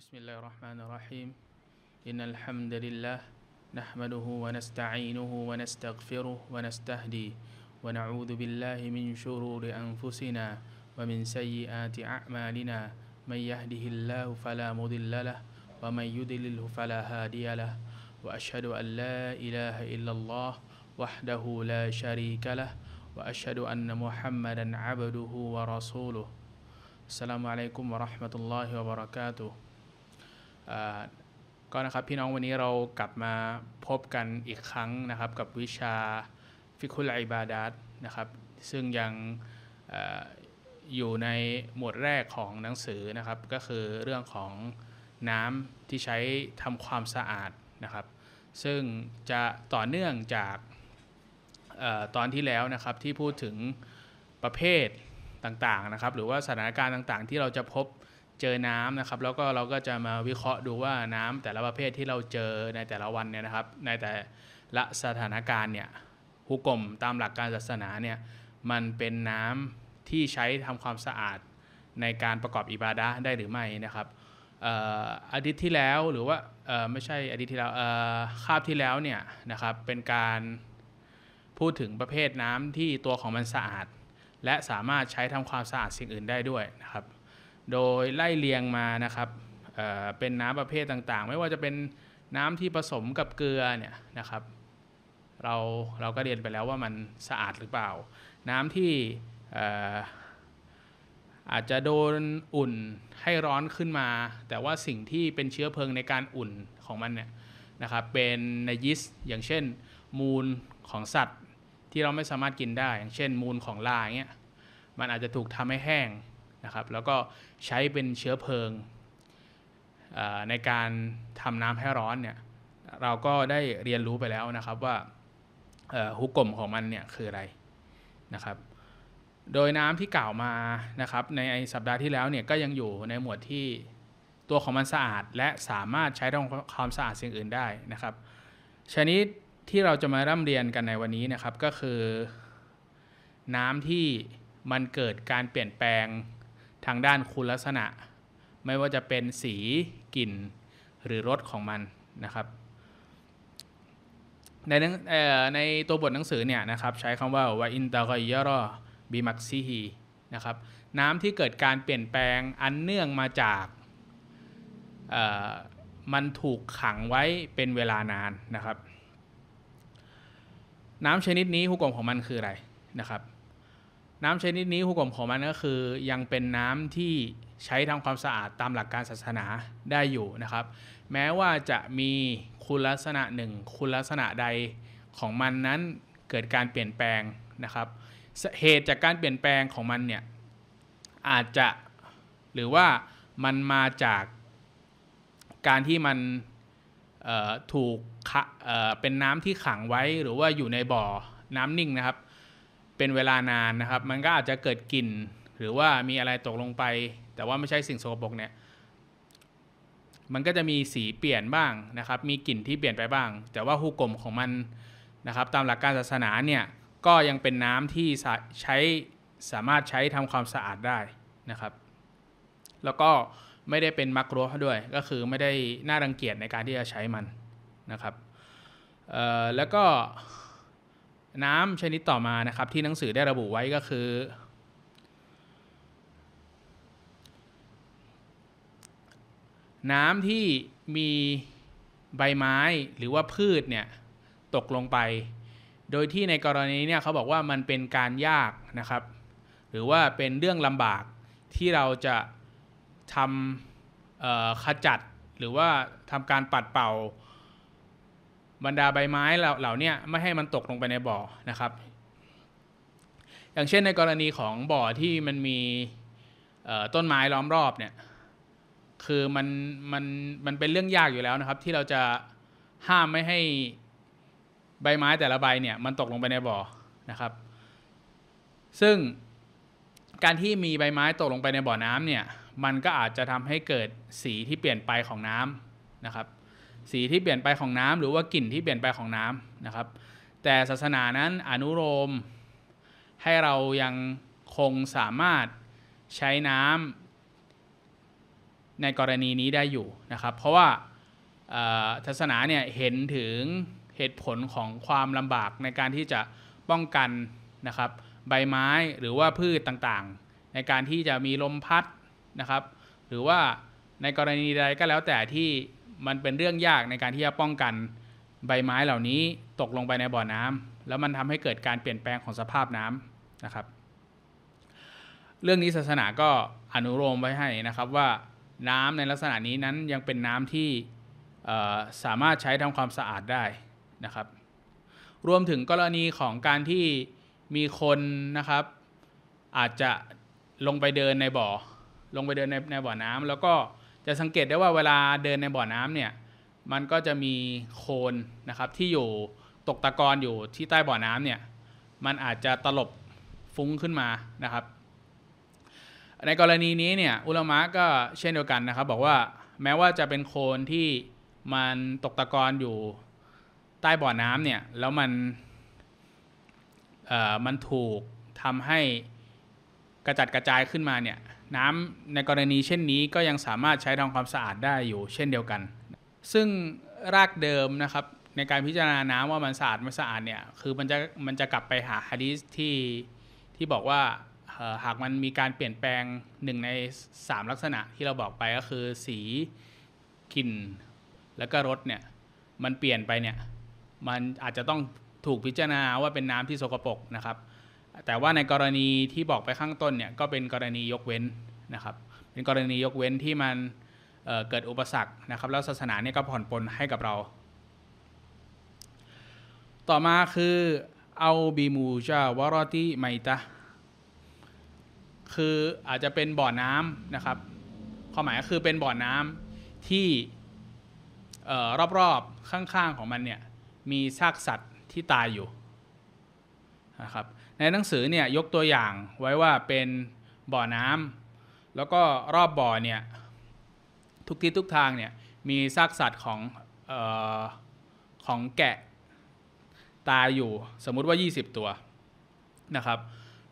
بسم الله الرحمن الرحيم إن الحمد لله نحمده ونستعينه ونستغفره ونستهديه ونعوذ بالله من شرور أنفسنا ومن سيئات أعمالنا من يهده الله فلا مضل له ومن يدلله فلا هادي له وأشهد أن لا إله إلا الله وحده لا شريك له وأشهد أن محمدا عبده ورسوله السلام عليكم ورحمة الله وبركاته ก็นะครับพี่น้องวันนี้เรากลับมาพบกันอีกครั้งนะครับกับวิชาฟิกุลอิบาดัตนะครับซึ่งยังออยู่ในหมวดแรกของหนังสือนะครับก็คือเรื่องของน้ำที่ใช้ทำความสะอาดนะครับซึ่งจะต่อเนื่องจากตอนที่แล้วนะครับที่พูดถึงประเภทต่างๆนะครับหรือว่าสถานการณ์ต่างๆที่เราจะพบเจอน้ำนะครับแล้วก็เราก็จะมาวิเคราะห์ดูว่าน้ำแต่ละประเภทที่เราเจอในแต่ละวันเนี่ยนะครับ ในแต่ละสถานการณ์เนี่ยฮุกกลมตามหลักการศาสนาเนี่ยมันเป็นน้ำที่ใช้ทำความสะอาดในการประกอบอิบาดะได้หรือไม่นะครับอาทิตย์ที่แล้วหรือว่าไม่ใช่อาทิตย์ที่แล้วคาบที่แล้วเนี่ยนะครับเป็นการพูดถึงประเภทน้ำที่ตัวของมันสะอาด และสามารถใช้ทำความสะอาดสิ่งอื่นได้ด้วยนะครับโดยไล่เลียงมานะครับเเป็นน้ำประเภทต่างๆ ไม่ว่าจะเป็นน้ำที่ผสมกับเกลือเนี่ยนะครับ เราเราก็เรียนไปแล้วว่ามันสะอาดหรือเปล่า น้ำที่อาจจะโดนอุ่นให้ร้อนขึ้นมา แต่ว่าสิ่งที่เป็นเชื้อเพลิงในการอุ่นของมันเนี่ยนะครับเป็นนยิสอย่างเช่น มูลของสัตว์ที่เราไม่สามารถกินได้อย่างเช่นมูลของลาเงี้ยมันอาจจะถูกทำให้แห้งนะครับแล้วก็ใช้เป็นเชื้อเพลิงในการทำน้ำให้ร้อนเนี่ยเราก็ได้เรียนรู้ไปแล้วนะครับว่าฮุกกลมของมันเนี่ยคืออะไรนะครับโดยน้ำที่กล่าวมานะครับ ในสัปดาห์ที่แล้วเนี่ยก็ยังอยู่ในหมวดที่ตัวของมันสะอาด และสามารถใช้ทำความสะอาดสิ่งอื่นได้นะครับ ชนิดที่เราจะมาร่ำเรียนกันในวันนี้นะครับ ก็คือ น้ำที่มันเกิดการเปลี่ยนแปลงทางด้านคุณลักษณะไม่ว่าจะเป็นสีกลิ่นหรือรสของมันนะครับ ในในตัวบทหนังสือเนี่ยนะครับ ใช้คำว่าวาอินตากอยรอบีมักซีฮีนะครับน้ำที่เกิดการเปลี่ยนแปลงอันเนื่องมาจากมันถูกขังไว้เป็นเวลานานนะครับ น้ำชนิดนี้ฮุกกลมของมันคืออะไรนะครับน้ำชนิดนี้คุกกลมของมันก็คือยังเป็นน้ำที่ใช้ทำความสะอาดตามหลักการศาสนาได้อยู่นะครับ แม้ว่าจะมีคุณลักษณะหนึ่งคุณลักษณะใดของมันนั้นเกิดการเปลี่ยนแปลงนะครับเหตุจากการเปลี่ยนแปลงของมันเนี่ยอาจจะหรือว่ามันมาจากการที่มันถูกเป็นน้ำที่ขังไว้หรือว่าอยู่ในบ่อน้ำนิ่งนะครับเป็นเวลานานนะครับ มันก็อาจจะเกิดกลิ่นหรือว่ามีอะไรตกลงไป แต่ว่าไม่ใช่สิ่งโสโครกเนี่ย มันก็จะมีสีเปลี่ยนบ้างนะครับ มีกลิ่น ที่เปลี่ยนไปบ้าง แต่ว่าฮูกกลมของมันนะครับ ตามหลักการศาสนาเนี่ย ก็ยังเป็นน้ำที่ใช้สามารถใช้ทำความสะอาดได้นะครับ แล้วก็ไม่ได้เป็นมักรัวด้วย ก็คือไม่ได้น่ารังเกียจในการที่จะใช้มันนะครับ แล้วก็น้ำชนิดต่อมานะครับที่หนังสือได้ระบุไว้ก็คือ น้ำที่มีใบไม้หรือว่าพืชเนี่ยตกลงไป โดยที่ในกรณีเนี่ยเขาบอกว่ามันเป็นการยากนะครับ หรือว่าเป็นเรื่องลำบากที่เราจะทำขจัดหรือว่าทำการปัดเป่าบรรดาใบไม้เหล่านี้ไม่ให้มันตกลงไปในบ่อนะครับ อย่างเช่นในกรณีของบ่อที่มันมีต้นไม้ล้อมรอบเนี่ยคือมันมันมันเป็นเรื่องยากอยู่แล้วนะครับ ที่เราจะห้ามไม่ให้ใบไม้แต่ละใบเนี่ยมันตกลงไปในบ่อนะครับ ซึ่งการที่มีใบไม้ตกลงไปในบ่อน้ำเนี่ยมันก็อาจจะทำให้เกิดสีที่เปลี่ยนไปของน้ำนะครับสี ที่เปลี่ยนไปของน้ำ หรือว่ากลิ่นที่เปลี่ยนไปของน้ำนะครับ แต่ศาสนานั้นอนุโลมให้เรายังคงสามารถใช้น้ำ ในกรณีนี้ได้อยู่นะครับ เพราะว่าศาสนาเนี่ยเห็นถึงเหตุผลของความลำบากในการที่จะป้องกันนะครับใบไม้หรือว่าพืชต่างๆ ในการที่จะมีลมพัดนะครับ หรือว่าในกรณีใดก็แล้วแต่ที่มันเป็นเรื่องยากในการที่จะป้องกันใบไม้เหล่านี้ตกลงไปในบ่อน้ำ แล้วมันทำให้เกิดการเปลี่ยนแปลงของสภาพน้ำนะครับ เรื่องนี้ศาสนาก็อนุโลมไว้ให้นะครับว่าน้ำในลักษณะนี้นั้นยังเป็นน้ำที่สามารถใช้ทำความสะอาดได้นะครับ รวมถึงกรณีของการที่มีคนนะครับ อาจจะลงไปเดินในบ่อ ลงไปเดินในในบ่อน้ำแล้วก็จะสังเกตได้ว่าเวลาเดินในบ่อน้ำเนี่ยมันก็จะมีโคนนะครับที่อยู่ตกตะกอนอยู่ที่ใต้บ่อน้ำเนี่ยมันอาจจะตลบฟุ้งขึ้นมานะครับ ในกรณีนี้เนี่ยอุลมะก็เช่นเดียวกันนะครับ บอกว่าแม้ว่าจะเป็นโคนที่มันตกตะกอนอยู่ใต้บ่อน้ำเนี่ยแล้วมันมันถูกทำให้กระจัดกระจายขึ้นมาเนี่ยน้ำในกรณีเช่นนี้ก็ยังสามารถใช้ทำความสะอาดได้อยู่เช่นเดียวกัน ซึ่งรากเดิมนะครับในการพิจารณาน้ำว่ามันสะอาดไม่สะอาดเนี่ยคือมันจะมันจะกลับไปหาฮะดีสที่ที่บอกว่าหากมันมีการเปลี่ยนแปลงหนึ่งใน 3 ลักษณะที่เราบอกไปก็คือสีกลิ่นแล้วก็รสเนี่ยมันเปลี่ยนไปเนี่ยมันอาจจะต้องถูกพิจารณาว่าเป็นน้ำที่สกปรกนะครับแต่ว่าในกรณีที่บอกไปข้างต้นเนี่ยก็เป็นกรณียกเว้นนะครับ เป็นกรณียกเว้นที่มันเเกิดอุปสรรคนะครับ แล้วศาสนาเนี่ยก็ผ่อนปลนให้กับเรา ต่อมาคือเอาบีมูจาวารอติไมตะคืออาจจะเป็นบ่อน้ำนะครับ ความหมายก็คือเป็นบ่อน้ำที่รอบๆข้างๆของมันเนี่ยมีซากสัตว์ที่ตายอยู่นะครับในหนังสือเนี่ยยกตัวอย่างไว้ว่าเป็นบ่อน้ำ แล้วก็รอบบ่อเนี่ย ทุกที่ทุกทางเนี่ยมีซากสัตว์ของออของแกะ ตายอยู่ สมมุติว่า 20 ตัวนะครับ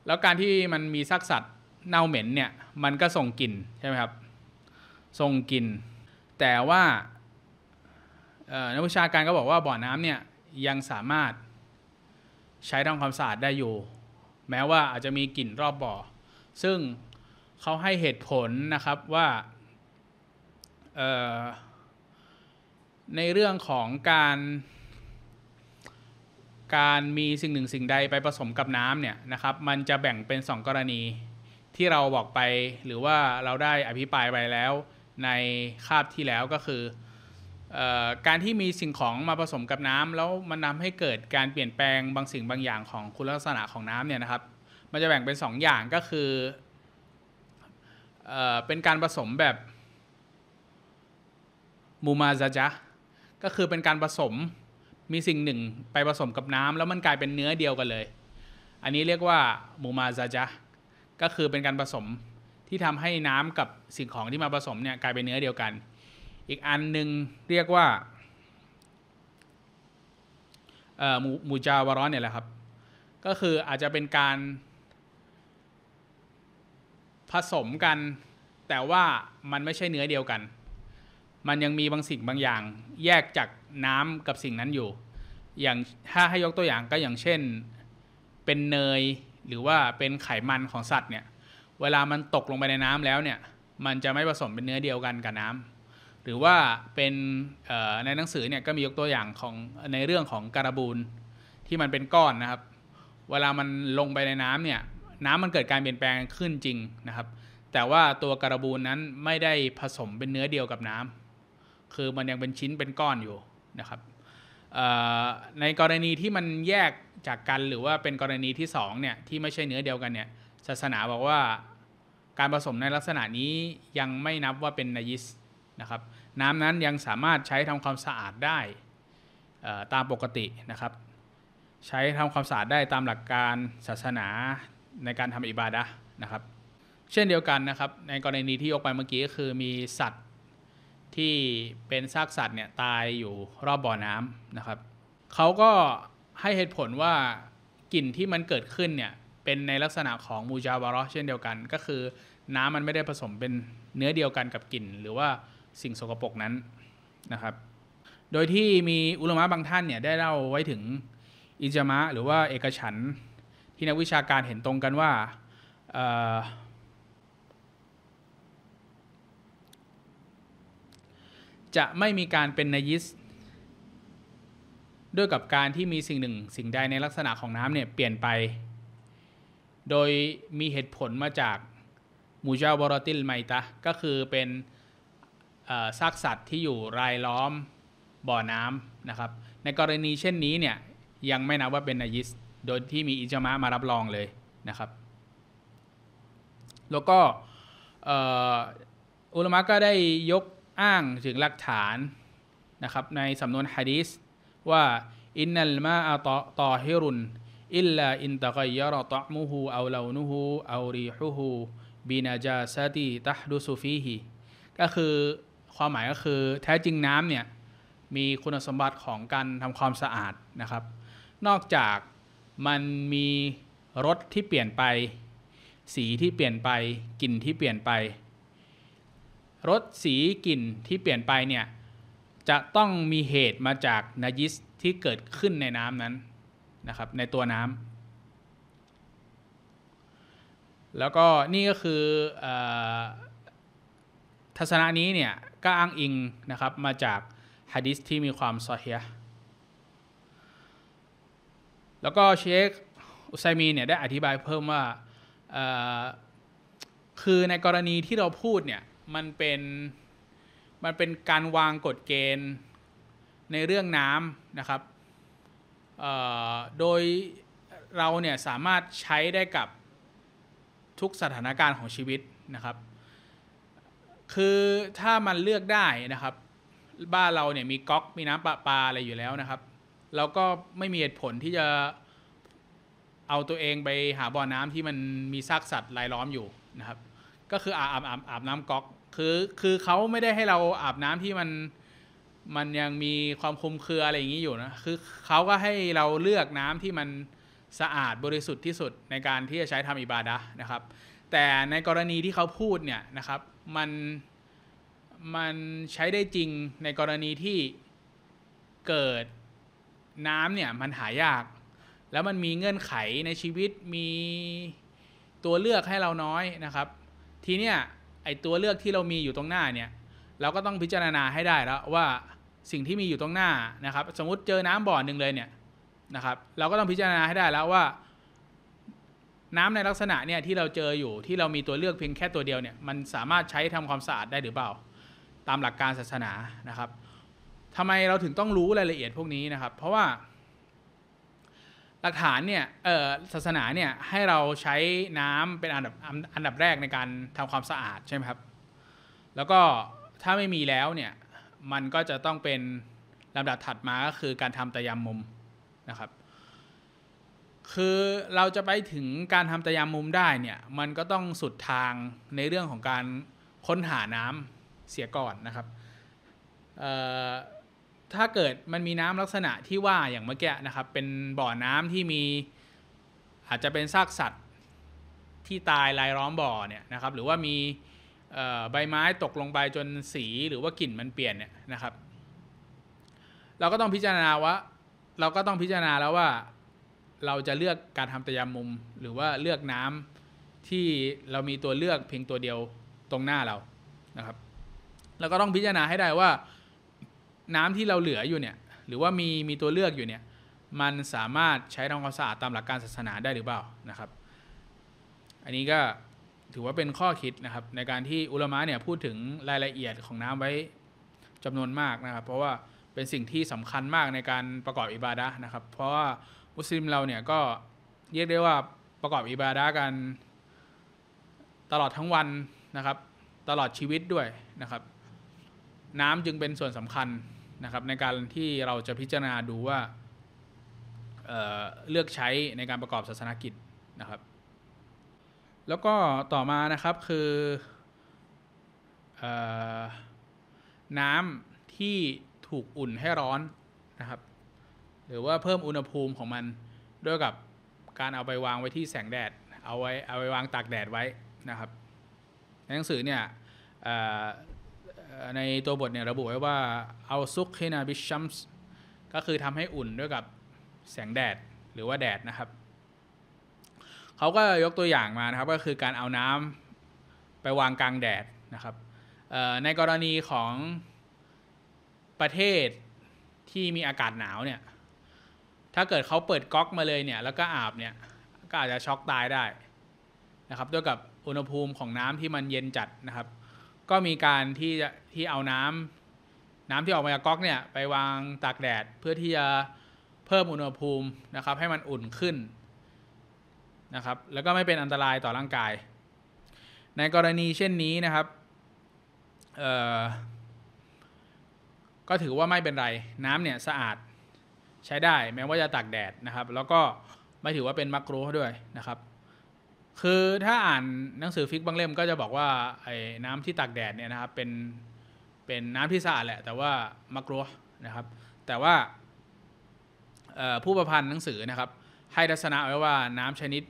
แล้วการที่มันมีซากสัตว์เน่าเหม็นเนี่ยมันก็ส่งกลิ่นใช่ไหมครับส่งกลิ่นแต่ว่านักวิชาการก็บอกว่าบ่อน้ำเนี่ยยังสามารถใช้ทำความสะอาดได้อยู่แม้ว่าอาจจะมีกลิ่นรอบบ่อ ซึ่งเขาให้เหตุผลนะครับว่า ในเรื่องของการการมีสิ่งหนึ่งสิ่งใดไปผสมกับน้ำเนี่ยนะครับ มันจะแบ่งเป็น2กรณีที่เราบอกไปหรือว่าเราได้อภิปรายไปแล้ว ในคาบที่แล้วก็คือการที่มีสิ่งของมาผสมกับน้ำแล้วมันนาให้เกิดการเปลี่ยนแปลงบางสิ่งบางอย่างของคุณลักษณะของน้ำเนี่ยนะครับ มันจะแบ่งเป็น 2ออย่างก็คือเอเป็นการผสมแบบมูมาซาจะก็คือเป็นการผสมมีสิ่งหนึ่งไปผสมกับน้ำแล้วมันกลายเป็นเนื้อเดียวกันเลย อันนี้เรียกว่ามูมาซาจะก็คือเป็นการผสมที่ทำให้น้ำกับสิ่งของที่มาผสมเนี่ยกลายเป็นเนื้อเดียวกันอีกอันหนึ่งเรียกว่ามูมูจาวร้อนเนี่ยแหละครับ ก็คืออาจจะเป็นการผสมกัน แต่ว่ามันไม่ใช่เนื้อเดียวกัน มันยังมีบางสิ่งบางอย่างแยกจากน้ำกับสิ่งนั้นอยู่ อย่างถ้าให้ยกตัวอย่างก็อย่างเช่นเป็นเนยหรือว่าเป็นไขมันของสัตว์เนี่ย เวลามันตกลงไปในน้ำแล้วเนี่ย มันจะไม่ผสมเป็นเนื้อเดียวกันกับน้ำหรือว่าเป็นในหนังสือเนี่ยก็มียกตัวอย่างของในเรื่องของการบูลที่มันเป็นก้อนนะครับ เวลามันลงไปในน้ำเนี่ยน้ำมันเกิดการเปลี่ยนแปลงขึ้นจริงนะครับ แต่ว่าตัวการบูลนั้นไม่ได้ผสมเป็นเนื้อเดียวกับน้ำ คือมันยังเป็นชิ้นเป็นก้อนอยู่นะครับในกรณีที่มันแยกจากกันหรือว่าเป็นกรณีที่2เนี่ยที่ไม่ใช่เนื้อเดียวกันเนี่ยศาสนาบอกว่า การผสมในลักษณะนี้ยังไม่นับว่าเป็นนายิสนะครับน้ำนั้นยังสามารถใช้ทำความสะอาดได้ตามปกตินะครับ ใช้ทำความสะอาดได้ตามหลักการศาสนาในการทำอิบาดะนะครับ เช่นเดียวกันนะครับ ในกรณีที่ยกไปเมื่อกี้ก็คือมีสัตว์ที่เป็นซากสัตว์เนี่ยตายอยู่รอบบ่อน้ำนะครับเขาก็ให้เหตุผลว่ากลิ่นที่มันเกิดขึ้นเนี่ยเป็นในลักษณะของมูจาวาระเช่นเดียวกันก็คือน้ำมันไม่ได้ผสมเป็นเนื้อเดียวกันกับกลิ่นหรือว่าสิ่งสกปรกนั้นนะครับ โดยที่มี อุลมะบางท่านเนี่ย ได้เล่าไว้ถึงอิจมะหรือว่าเอกฉันที่นักวิชาการเห็นตรงกันว่า จะไม่มีการเป็นนายิสด้วยกับการที่มีสิ่งหนึ่งสิ่งใดในลักษณะของน้ำเนี่ย เปลี่ยนไป โดยมีเหตุผลมาจากมูจาบรติลไมตะก็คือเป็นซากสัตว์ที่อยู่รายล้อมบ่อน้ำนะครับ ในกรณีเช่นนี้เนี่ย ยังไม่นับว่าเป็นนายิสโดยที่มีอิจมะมารับรองเลยนะครับ แล้วก็อุลมะก็ได้ยกอ้างถึงหลักฐานนะครับในสำนวนฮะดีสว่า อินนัลมาอัตตอฮิรุนอิลลาอินตะกยรตะมุฮูเอาเลานุฮูเอารีฮูฮูบินาจาซาตีตัฮดุสุฟีฮีก็คือความหมายก็คือแท้จริงน้ำเนี่ยมีคุณสมบัติของการทำความสะอาดนะครับ นอกจากมันมีรสที่เปลี่ยนไปสีที่เปลี่ยนไปกลิ่นที่เปลี่ยนไปรสสีกลิ่นที่เปลี่ยนไปเนี่ย จะต้องมีเหตุมาจากนายิสที่เกิดขึ้นในน้ำนั้นนะครับในตัวน้ำแล้วก็นี่ก็คืออทัศนะนี้เนี่ยก็อ้างอิงนะครับมาจากฮะดิษที่มีความซอเฮีย แล้วก็เชคอุไซมีเนี่ยได้อธิบายเพิ่มว่าคือในกรณีที่เราพูดเนี่ยมันเป็น มันเป็นการวางกฎเกณฑ์ในเรื่องน้ำนะครับ โดยเราเนี่ยสามารถใช้ได้กับทุกสถานการณ์ของชีวิตนะครับคือถ้ามันเลือกได้นะครับบ้านเราเนี่ยมีก๊อกมีน้ำประปาอะไรอยู่แล้วนะครับเราก็ไม่มีเหตุผลที่จะเอาตัวเองไปหาบ่อน้ำที่มันมีซากสัตว์รายล้อมอยู่นะครับ ก็คืออาบอาบอาบน้ำก๊อกคือคือเขาไม่ได้ให้เราอาบน้ำที่มันมันยังมีความคุมเครืออะไรอย่างนี้อยู่นะคือเขาก็ให้เราเลือกน้ำที่มันสะอาดบริสุทธิ์ที่สุดในการที่จะใช้ทำอิบาดะนะครับ แต่ในกรณีที่เขาพูดเนี่ยนะครับมันมันใช้ได้จริงในกรณีที่เกิดน้ำเนี่ยมันหายากแล้วมันมีเงื่อนไขในชีวิตมีตัวเลือกให้เราน้อยนะครับ ทีเนี้ยไอตัวเลือกที่เรามีอยู่ตรงหน้าเนี่ยเราก็ต้องพิจารณาให้ได้แล้วว่าสิ่งที่มีอยู่ตรงหน้านะครับ สมมติเจอน้ำบ่อหนึ่งเลยเนี่ยนะครับ เราก็ต้องพิจารณาให้ได้แล้วว่าน้ำในลักษณะเนี่ยที่เราเจออยู่ที่เรามีตัวเลือกเพียงแค่ตัวเดียวเนี่ย มันสามารถใช้ทำความสะอาดได้หรือเปล่า ตามหลักการศาสนานะครับทำไมเราถึงต้องรู้รายละเอียดพวกนี้นะครับ เพราะว่า หลักฐานเนี่ยศาสนาเนี่ยให้เราใช้น้ำเป็นอันดับอันดับแรกในการทำความสะอาดใช่ไหมครับ แล้วก็ถ้าไม่มีแล้วเนี่ย มันก็จะต้องเป็นลำดับถัดมาก็คือการทำตะยำมุมนะครับคือเราจะไปถึงการทำตะยามมุมได้เนี่ยมันก็ต้องสุดทางในเรื่องของการค้นหาน้ำเสียก่อนนะครับ ถ้าเกิดมันมีน้ำลักษณะที่ว่าอย่างเมื่อกี้นะครับเป็นบ่อน้ำที่มีอาจจะเป็นซากสัตว์ที่ตายรายล้อมบ่อเนี่ยนะครับหรือว่ามีใบไม้ตกลงไปจนสีหรือว่ากลิ่นมันเปลี่ยนเนี่ยนะครับ เราก็ต้องพิจารณาว่า เราก็ต้องพิจารณาแล้วว่าเราจะเลือกการทำตยามุมหรือว่าเลือกน้ำที่เรามีตัวเลือกเพียงตัวเดียวตรงหน้าเรา นะครับ แล้วก็ต้องพิจารณาให้ได้ว่า น้ำที่เราเหลืออยู่เนี่ยหรือว่ามีมีตัวเลือกอยู่เนี่ยมันสามารถใช้ทำความสะอาดตามหลักการศาสนาได้หรือเปล่านะครับ อันนี้ก็ถือว่าเป็นข้อคิดนะครับ ในการที่อุลมะเนี่ยพูดถึงรายละเอียดของน้ำไว้จำนวนมากนะครับ เพราะว่าเป็นสิ่งที่สำคัญมากในการประกอบอิบาดะนะครับ เพราะว่ามุสลิมเราเนี่ยก็เรียกได้ว่าประกอบอิบาดะกันตลอดทั้งวันนะครับ ตลอดชีวิตด้วยนะครับ น้ำจึงเป็นส่วนสำคัญนะครับ ในการที่เราจะพิจารณาดูว่าเเลือกใช้ในการประกอบศาสนกิจนะครับ แล้วก็ต่อมานะครับคืออน้ำที่ถูกอุ่นให้ร้อนนะครับหรือว่าเพิ่มอุณหภูมิของมันด้วยกับการเอาไปวางไว้ที่แสงแดด เอาไว้เอาไปวางตากแดดไว้นะครับ ในหนังสือเนี่ยในตัวบทเนี่ยระบุไว้ว่าเอาซุกเฮนาบิชัมส์ก็คือทำให้อุ่นด้วยกับแสงแดดหรือว่าแดดนะครับเขาก็ยกตัวอย่างมานะครับก็คือการเอาน้ำไปวางกลางแดดนะครับในกรณีของประเทศที่มีอากาศหนาวเนี่ยถ้าเกิดเขาเปิดก๊อกมาเลยเนี่ย แล้วก็อาบเนี่ยก็อาจจะช็อกตายได้นะครับ ด้วยกับอุณหภูมิของน้ำ ที่มันเย็นจัดนะครับ ก็มีการที่จะที่เอาน้ำ น้ำที่ออกมาจากก๊อกเนี่ย ไปวางตากแดด เพื่อที่จะเพิ่มอุณหภูมินะครับ ให้มันอุ่นขึ้นนะครับ แล้วก็ไม่เป็นอันตรายต่อร่างกาย ในกรณีเช่นนี้นะครับก็ถือว่าไม่เป็นไรน้ำเนี่ยสะอาดใช้ได้ แม้ว่าจะตากแดดนะครับ แล้วก็ไม่ถือว่าเป็นมักรด้วยนะครับ คือถ้าอ่านหนังสือฟิกบางเล่มก็จะบอกว่าไอ้น้ำที่ตากแดดเนี่ยนะครับ เป็นเป็นน้ำที่สะอาดแหละ แต่ว่ามักรนะครับ แต่ว่า ผู้ประพันธ์หนังสือนะครับ ให้ทัศนะไว้ว่าน้ำชนิด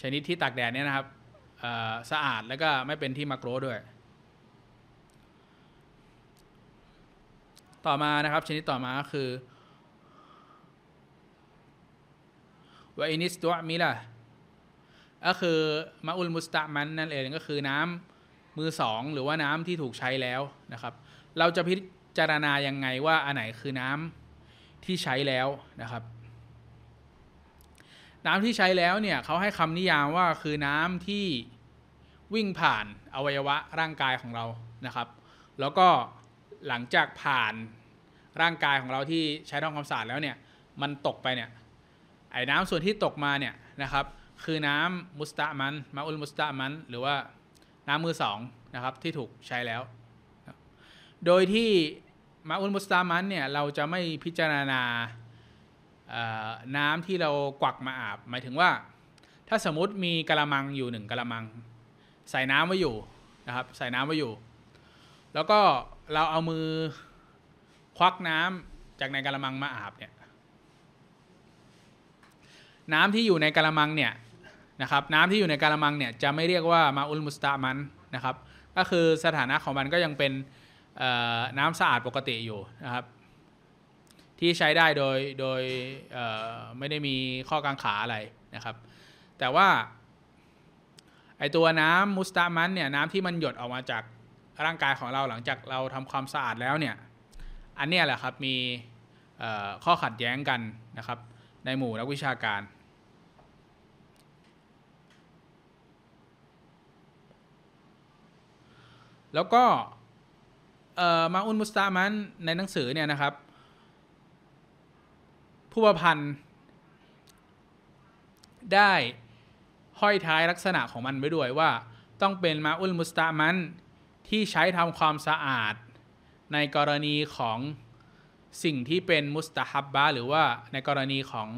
ชนิดที่ตากแดดเนี่ยนะครับสะอาดแล้วก็ไม่เป็นที่มักรด้วยต่อมานะครับ ชนิดต่อมาก็คือวอินิสตัวมิล่ะก็คือมาอุลมุสตะมันนั่นเองก็คือน้ำมือสองหรือว่าน้ำที่ถูกใช้แล้วนะครับ เราจะพิจารณายังไง ว่าอันไหนคือน้ำที่ใช้แล้วนะครับ น้ำที่ใช้แล้วเนี่ยเขาให้คำนิยามว่าคือน้ำที่วิ่งผ่านอวัยวะร่างกายของเรานะครับ แล้วก็หลังจากผ่านร่างกายของเราที่ใช้ทำความสะอาดแล้วเนี่ยมันตกไปเนี่ยไอ้น้ำส่วนที่ตกมาเนี่ยนะครับคือน้ำมุสตะมันมาอุลมุสตะมัน หรือว่าน้ำมือสองนะครับที่ถูกใช้แล้วโดยที่มาอุลมุสตามันเนี่ยเราจะไม่พิจารณาน้ำที่เรากวักมาอาบหมายถึงว่าถ้าสมมติมีกระมังอยู่หนึ่งกระมัง ใส่น้ำไว้อยู่นะครับใส่น้ำไว้อยู่ แล้วก็เราเอามือควักน้ำจากในกระมังมาอาบเนี่ยน้ำที่อยู่ในกระมังเนี่ยนะครับน้ำที่อยู่ในกระมังเนี่ยจะไม่เรียกว่ามาอุลมุสตามันนะครับ ก็คือสถานะของมันก็ยังเป็นน้ำสะอาดปกติอยู่นะครับ ที่ใช้ได้โดยโดยไม่ได้มีข้อกังขาอะไรนะครับ แต่ว่าไอตัวน้ำมุสตามันเนี่ยน้ำที่มันหยดออกมาจากร่างกายของเราหลังจากเราทำความสะอาดแล้วเนี่ยอันนี้แหละครับ มีข้อขัดแย้งกัน นะ ครับ ในหมู่นัก วิชาการ แล้วก็มาอุนมุสตามัน ในหนังสือ เนี่ย นะ ครับ ผู้ประพันธ์ได้ห้อยท้ายลักษณะของมันไว้ด้วยว่าต้องเป็นมาอุลมุสตามัน ที่ใช้ทำความสะอาดในกรณีของสิ่งที่เป็นมุสตาฮับบะหรือว่าในกรณีของ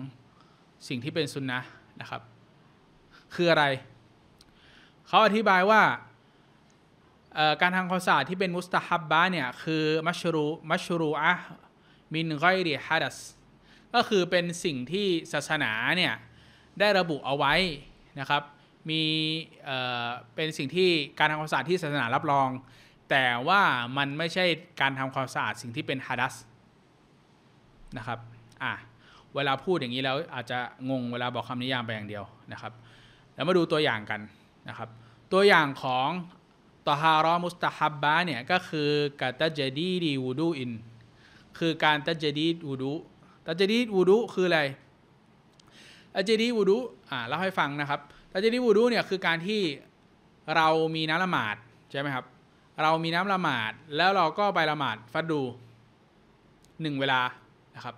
สิ่งที่เป็นสุนนะนะครับ คืออะไร เขาอธิบายว่าการทางความสะอาดที่เป็นมุสตาฮับบะเนี่ยคือมัชรูมัชรูอะมินไกรีฮัดัสก็คือเป็นสิ่งที่ศาสนาเนี่ยได้ระบุเอาไว้นะครับ มีเป็นสิ่งที่การทางความสะอาดที่ศาสนารับรองแต่ว่ามันไม่ใช่การทำความสะอาดสิ่งที่เป็นฮาดัสนะครับอ่ะเวลาพูดอย่างนี้แล้วอาจจะงงเวลาบอกคำนิยามไปอย่างเดียวนะครับแล้วมาดูตัวอย่างกันนะครับ ตัวอย่างของตอฮารอมุสตาฮับบะเนี่ยก็คือกาตเจดีดีวูดูอินคือการตัจเจดีวูดูตัจเจดีวูดู คืออะไรตัจเจดีวูดูอ่าเล่าให้ฟังนะครับ ตัจเจดีวูดูเนี่ยคือการที่เรามีน้ำละหมาดใช่ไหมครับเรามีน้ำละหมาดแล้วเราก็ไปละหมาดฟัดดูหนึ่งเวลานะครับ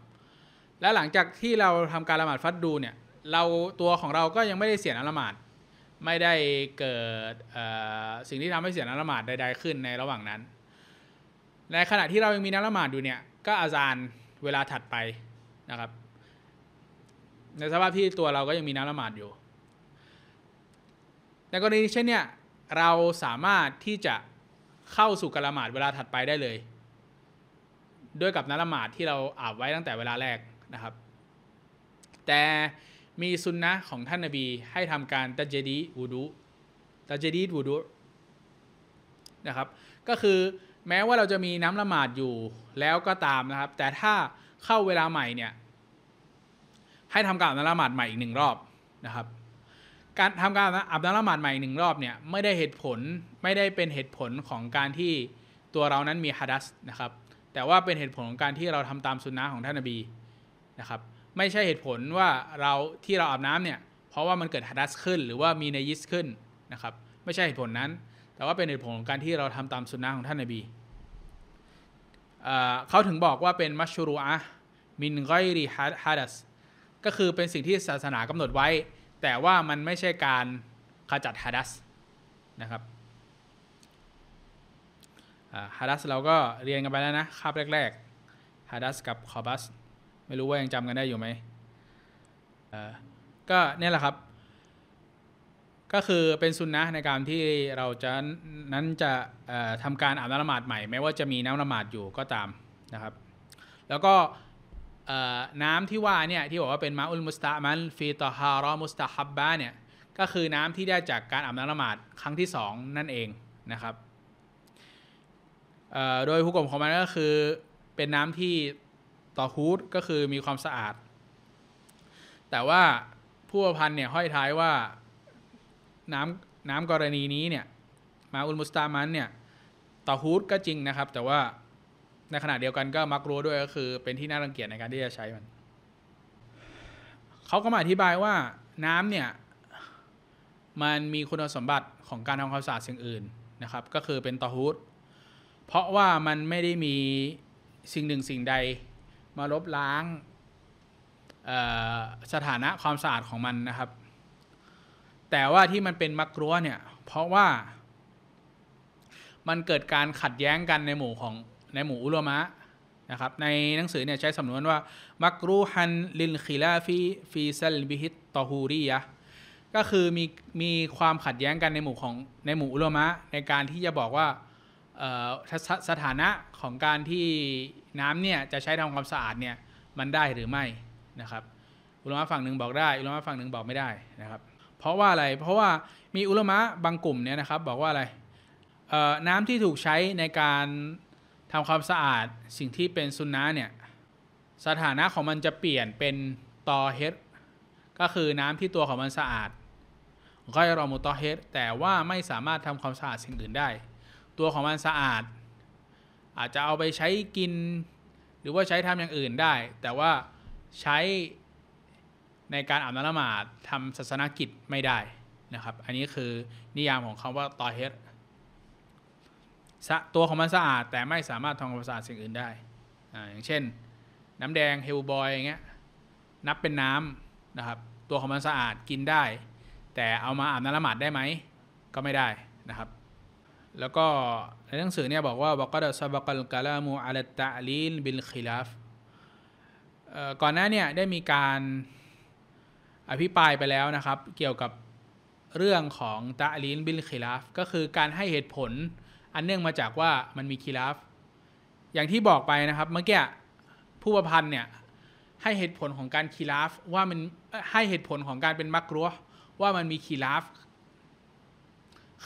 และหลังจากที่เราทำการละหมาดฟัดดูเนี่ยเราตัวของเราก็ยังไม่ได้เสียน้ำละหมาดไม่ได้เกิดสิ่งที่ทำให้เสียน้ำละหมาดใดๆขึ้นในระหว่างนั้นในขณะที่เรายังมีน้ำละหมาดอยู่เนี่ยก็อาจารย์เวลาถัดไปนะครับ ในสภาพที่ตัวเราก็ยังมีน้ำละหมาดอยู่ ในกรณีเช่นเนี่ยเราสามารถที่จะเข้าสู่การละหมาดเวลาถัดไปได้เลย ด้วยกับนัละหมาดที่เราอาบไว้ตั้งแต่เวลาแรกนะครับ แต่มี ซุนนะของท่านนาบี ให้ทำการตัเจดีวูดูตัเจดีวูดูนะครับก็คือแม้ว่าเราจะมีน้ำละหมาดอยู่แล้วก็ตามนะครับ แต่ถ้าเข้าเวลาใหม่เนี่ยให้ทำการน้ำละหมาดใหม่อีกหนึ่งรอบนะครับการทำการอาบน้ำละหมาดใหม่หนึ่งรอบเนี่ยไม่ได้เหตุผลไม่ได้เป็นเหตุผลของการที่ตัวเรานั้นมีฮัดัสนะครับแต่ว่าเป็นเหตุผลของการที่เราทำตามสุนนะของท่านนบีนะครับไม่ใช่เหตุผลว่าเราที่เราอาบน้ำเนี่ยเพราะว่ามันเกิดฮัดัสขึ้นหรือว่ามีนยิสขึ้นนะครับไม่ใช่เหตุผลนั้น แต่ว่าเป็นเหตุผลของการที่เราทำตามสุนนะของท่านนบีเขาถึงบอกว่าเป็นมัชชูรุอะมินก้อยรีฮัดัสก็คือเป็นสิ่งที่ศาสนากำหนดไว้แต่ว่ามันไม่ใช่การขจัดฮาดัสนะครับฮาดัสเราก็เรียนกันไปแล้วนะคาบแรกๆฮาดัสกับคอบัสไม่รู้ว่ายังจำกันได้อยู่ไหม ก็เนี่ยแหละครับ ก็คือเป็นสุนนะในการที่เราจะนั้นจะทำการอ่าน้ำละหมาดใหม่แม้ว่าจะมีน้ำละหมาดอยู่ก็ตามนะครับ แล้วก็น้ำที่ว่าเนี่ยที่บอกว่าเป็นมาอุลมุสตะมันฟีตอฮารอมุสตะฮับบะเนี่ยก็คือน้ำที่ได้จากการอาบน้ำละหมาดครั้งที่ 2 นั่นเองนะครับ โดยผุกกลมของมันก็คือเป็นน้ำที่ต่อฮูด ก็คือมีความสะอาด แต่ว่าผู้พันเนี่ยห้อยท้ายว่าน้ำน้ำกรณีนี้เนี่ยมาอุลมุสตามันเนี่ยต่อฮูดก็จริงนะครับแต่ว่าในขณะเดียวกันก็มักรู้ด้วย ก็คือ เป็นที่น่ารังเกียจในการที่จะใช้มัน เขาก็มาอธิบายว่าน้ำเนี่ยมันมีคุณสมบัติของการทำความสะอาดสิ่งอื่นนะครับ ก็คือเป็นตอฮูดเพราะว่ามันไม่ได้มีสิ่งหนึ่งสิ่งใด มาลบล้างสถานะความสะอาดของมันนะครับ แต่ว่าที่มันเป็นมักรัวเนี่ยเพราะว่ามันเกิดการขัดแย้งกันในหมู่ของในหมู่อุลามะนะครับ ในหนังสือเนี่ยใช้สำนวนว่ามักรูฮันลินคิลาฟีฟีซัลบิฮิตตอฮูรียะก็คือมีมีความขัดแย้งกันในหมู่ของในหมู่อุลามะในการที่จะบอกว่าสถานะของการที่น้ำเนี่ยจะใช้ทำความสะอาดเนี่ยมันได้หรือไม่นะครับอุลามะฝั่งหนึ่งบอกได้ อุลามะฝั่งหนึ่งบอกไม่ได้นะครับ เพราะว่าอะไรเพราะว่ามีอุลามะบางกลุ่มเนี่ยนะครับบอกว่าอะไรน้ำที่ถูกใช้ในการทำความสะอาดสิ่งที่เป็นซุนนะเนี่ยสถานะของมันจะเปลี่ยนเป็นตอเฮดก็คือน้ำที่ตัวของมันสะอาดก็รอมุตอเฮดแต่ว่าไม่สามารถทำความสะอาดสิ่งอื่นได้ ตัวของมันสะอาด อาจจะเอาไปใช้กิน หรือว่าใช้ทำอย่างอื่นได้ แต่ว่าใช้ในการอาบน้ำละหมาดทำศาสนกิจไม่ได้นะครับอันนี้คือนิยามของคำว่าตอเฮดสะตัวของมันสะอาดแต่ไม่สามารถทำความสะอาดสิ่งอื่นได้ออย่างเช่น น้ำแดงเฮลบอยอย่างเงี้ยนับเป็นน้ำนะครับตัวของมันสะอาดกินได้ แต่เอามาอาบน้ำละหมาดได้ไหม ก็ไม่ได้นะครับ แล้วก็ในหนังสือเนี่ยบอกว่าบอกก็ดสบกัลกาลามูอัลตะลีลบิลคิลาฟก่อนหน้าเนี่ยได้มีการอภิปรายไปแล้วนะครับ เกี่ยวกับเรื่องของตะลีนบิลคิลาฟก็คือการให้เหตุผลอันเนื่องมาจากว่ามันมีคีราฟ อย่างที่บอกไปนะครับเมื่อกี้ ผู้ประพันธ์เนี่ยให้เหตุผลของการคีราฟว่ามันให้เหตุผลของการเป็นมักรัวว่ามันมีคีราฟ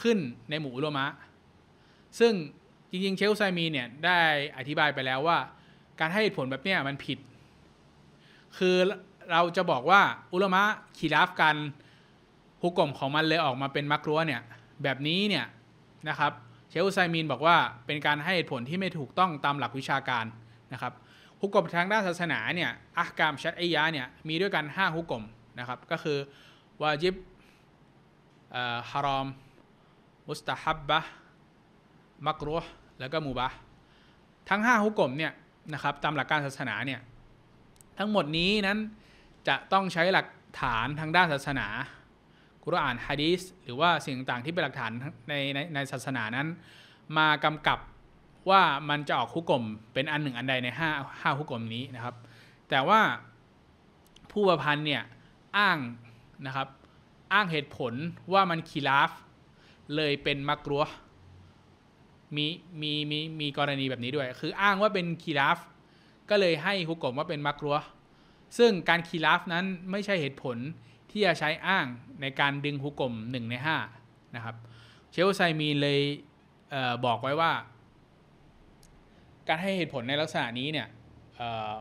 ขึ้นในหมู่อุลมะ ซึ่งจริงๆเชลไซมีเนี่ยได้อธิบายไปแล้วว่า การให้เหตุผลแบบนี้มันผิด คือเราจะบอกว่าอุลมะคีราฟกันฮุกกลมของมันเลยออกมาเป็นมักรัวเนี่ย แบบนี้เนี่ยนะครับเชลไซมีนบอกว่าเป็นการให้เหตุผลที่ไม่ถูกต้องตามหลักวิชาการนะครับฮุกกลมทางด้านศาสนาเนี่ยอักกามชัดอยะเนี่ยมีด้วยกัน5ฮุกกลมนะครับก็คือ วาจิบฮารอม มุสตาฮับบะ มักรู์แล้วก็มูบะทั้ง5ฮุกกลมเนี่ยนะครับตามหลักการศาสนาเนี่ยทั้งหมดนี้นั้นจะต้องใช้หลักฐานทางด้านศาสนาุรอานฮะดีสหรือว่าสิ่งต่าง ๆ ที่เป็นหลักฐาน ในในในศาสนานั้น มา กำกับว่ามันจะออกฮุกกลมเป็นอันหนึ่งอันใดใน5 5ฮุกกลมนี้นะครับ แต่ว่าผู้ประพันธ์เนี่ยอ้างนะครับอ้างเหตุผลว่ามันคีราฟ เลยเป็นมักรัวมีมีมีมีกรณีแบบนี้ด้วย คืออ้างว่าเป็นคีราฟ ก็เลยให้ฮุกกลมว่าเป็นมักรัวซึ่งการคีราฟนั้นไม่ใช่เหตุผลที่จะใช้อ้างในการดึงฮุกกลม1 ใน 5 นะครับ เชลไซมีเลยเออบอกไว้ว่า การให้เหตุผลในลักษณะนี้เนี่ย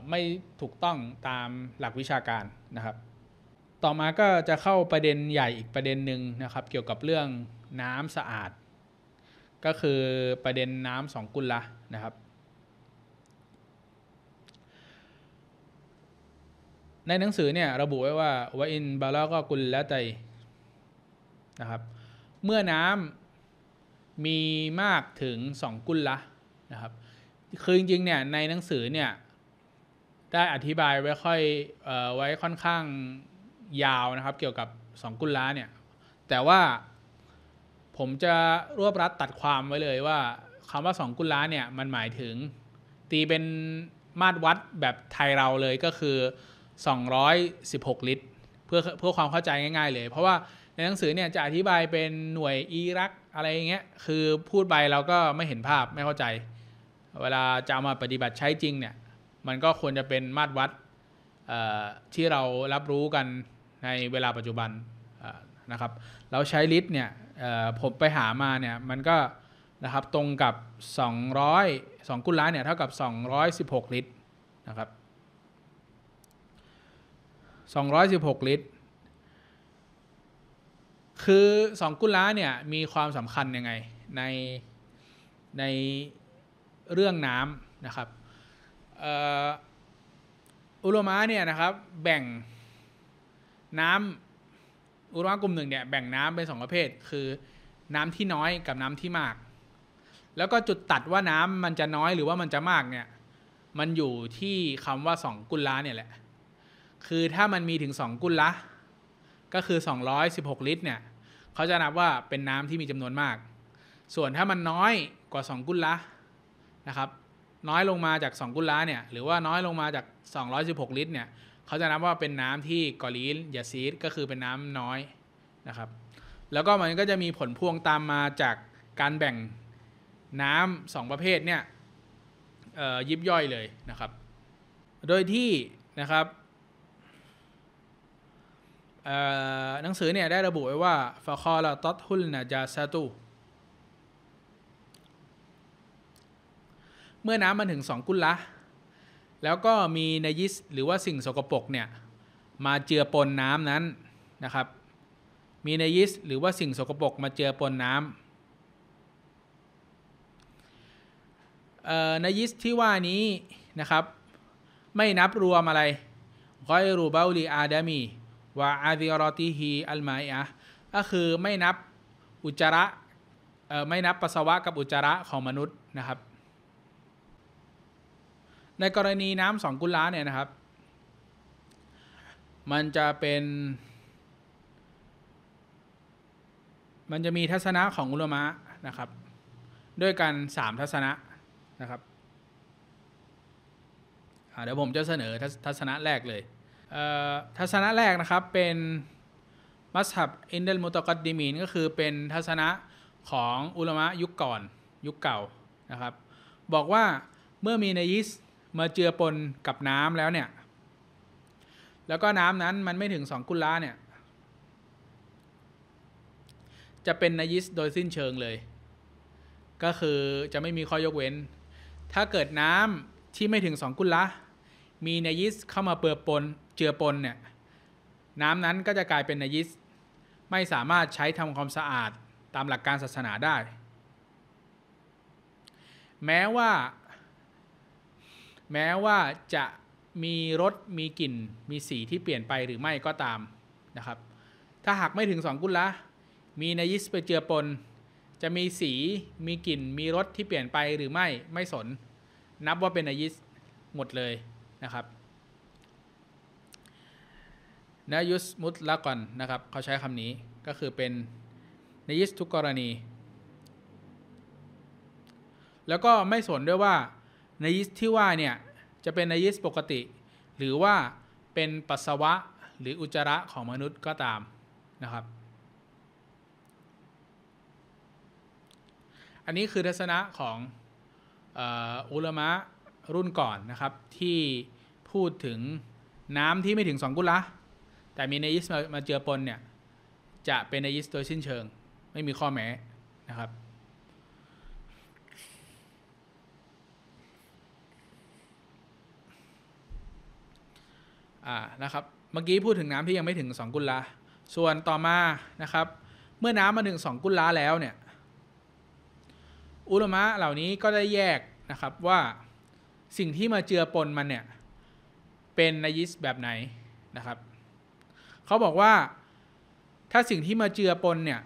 ไม่ถูกต้องตามหลักวิชาการนะครับ ต่อมาก็จะเข้าประเด็นใหญ่อีกประเด็นหนึ่งนะครับ เกี่ยวกับเรื่องน้ำสะอาด ก็คือประเด็นน้ำสองกุลละนะครับในหนังสือเนี่ยระบุไว้ว่าวอิน บาลาก็กุลละไตนะครับเมื่อน้ำมีมากถึงสองกุลละนะครับคือ จริงๆเนี่ยในหนังสือเนี่ยได้อธิบายไว้ค่อยออไว้ค่อนข้างยาวนะครับเกี่ยวกับสองกุลละ เนี่ย แต่ว่าผมจะรวบ รัดตัดความไว้เลยว่าคำว่าสองกุลละเนี่ยมันหมายถึง ตีเป็นมาตรวัดแบบไทยเราเลยก็คือ216 ลิตรเพื่อเพื่อความเข้าใจง่ายๆเลย เพราะว่าในหนังสือเนี่ยจะอธิบายเป็นหน่วยอิรักอะไรอย่างเงี้ยคือพูดไปเราก็ไม่เห็นภาพไม่เข้าใจ เวลาจะามาปฏิบัติใช้จริงเนี่ยมันก็ควรจะเป็นมาตรวัดที่เรารับรู้กันในเวลาปัจจุบันนะครับ เราใช้ลิตรเนี่ยผมไปหามาเนี่ยมันก็นะครับตรงกับ 200 2กุลล้านเนี่ยเท่ากับ 216 ลิตรนะครับ216 ลิตร คือสองกุล้าเนี่ย มีความสำคัญ ยัง ไง ใน ในเรื่องน้ำนะครับ อุลมะเนี่ย นะครับ แบ่งน้ำอุลมะกลุ่มหนึ่งเนี่ย แบ่งน้ำเป็นสองประเภท คือน้ำที่น้อยกับน้ำที่มาก แล้วก็จุดตัดว่าน้ำมันจะน้อยหรือว่ามันจะมากเนี่ยมันอยู่ที่คำว่าสองกุลล้าเนี่ยแหละคือถ้ามันมีถึง 2 กุลละ ก็คือ 216 ลิตรเนี่ยเขาจะนับว่าเป็นน้ำที่มีจำนวนมาก ส่วนถ้ามันน้อยกว่า 2 กุลละนะครับ น้อยลงมาจาก 2 กุลละเนี่ยหรือว่าน้อยลงมาจาก 216 ลิตรเนี่ยเขาจะนับว่าเป็นน้ำที่กอลีนยาซีดก็คือเป็นน้ำน้อยนะครับ แล้วก็มันก็จะมีผลพวงตามมาจากการแบ่งน้ำสองประเภทเนี่ยยิบย่อยเลยนะครับ โดยที่นะครับหนังสือเนี่ยได้ระบุไว้ว่าฟาคอลาตัตฮุลนาจาซาตูเมื่อน้ำมันถึงสองกุลละ แล้วก็มีนยิสหรือว่าสิ่งสกปรกเนี่ยมาเจือปนน้ำนั้นนะครับ มีนยิสหรือว่าสิ่งสกปรกมาเจือปนน้ำนยิสที่ว่านี้นะครับ ไม่นับรวมอะไรกอยรูเบลีอาดามีวาอาดิอรอติฮีอัลไมอะก็คือไม่ นับ อุจระไม่นับปัสสาวะกับอุจระของมนุษย์นะครับ ในกรณีน้ำสองกุลาเนี่ยนะครับ มันจะเป็น มันจะมีทัศนะของ อุลมะนะ ครับด้วยกันสามทัศนะ นะครับเดี๋ยว ผมจะเสนอทัศนะแรก เลยทัศนะแรกนะครับเป็นมัสฮับอินเดลมุตกัดดีมีนก็คือเป็นทัศนะของอุลมะยุคก่อนยุคเก่านะครับ บอกว่าเมื่อมีนยิสมาเจือปนกับน้ำแล้วเนี่ย แล้วก็น้ำนั้นมันไม่ถึงสองกุลละเนี่ย จะเป็นนยิสโดยสิ้นเชิงเลย ก็คือจะไม่มีข้อยกเว้น ถ้าเกิดน้ำที่ไม่ถึงสองกุลละ มีนยิสเข้ามาเปื้อปนเจือปนเนี่ย น้ำนั้นก็จะกลายเป็นนยิสไม่สามารถใช้ทำความสะอาดตามหลักการศาสนาได้ แม้ว่าแม้ว่าจะมีรสมีกลิ่นมีสีที่เปลี่ยนไปหรือไม่ก็ตามนะครับ ถ้าหากไม่ถึงสองกุละ มีนยิสไปเจือปน จะมีสีมีกลิ่นมีรสที่เปลี่ยนไปหรือไม่ไม่สน นับว่าเป็นนยิสหมดเลยนะครับนายุสมุตละก่อนนะครับ เขาใช้คำนี้ก็คือเป็นนายุสทุกกรณี แล้วก็ไม่สนด้วยว่านายุสที่ว่าเนี่ยจะเป็นนายุสปกติ หรือว่าเป็นปัสสาวะหรืออุจจาระของมนุษย์ก็ตามนะครับ อันนี้คือทัศนะของอุลมะรุ่นก่อนนะครับที่พูดถึงน้ำที่ไม่ถึงสองกุละแต่มีนนยิสมามาเจือปนเนี่ยจะเป็นนนยิสโดยสิ้นเชิง ไม่มีข้อแม้นะครับ อ่านะครับ เมื่อกี้พูดถึงน้ำที่ยังไม่ถึง 2 กุลลาส่วนต่อมานะครับ เมื่อน้ำมาถึง2กุลลาแล้วเนี่ย อุลมะเหล่านี้ก็ได้แยกนะครับว่าสิ่งที่มาเจือปนมันเนี่ยเป็นนยิสแบบไหนนะครับเขา บอกว่าถ้าสิ่งที่มาเจือปนเนี่ย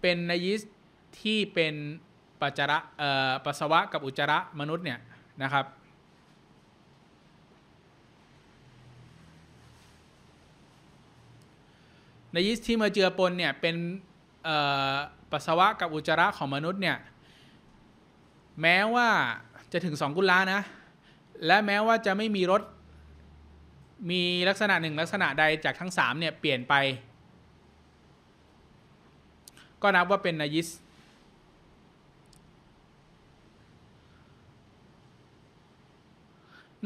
เป็นนยิส ที่เป็น ปัจจระปัสสาวะกับอุจจาระมนุษย์ เนี่ยนะครับนยิส ที่มาเจือปนเนี่ย เป็นปัสสาวะกับอุจจาระของมนุษย์เนี่ยแม้ว่าจะถึงสองกุลานะ และแม้ว่าจะไม่มีรถมีลักษณะหนึ่งลักษณะใดจากทั้งสามเนี่ยเปลี่ยนไปก็นับว่าเป็นนายิส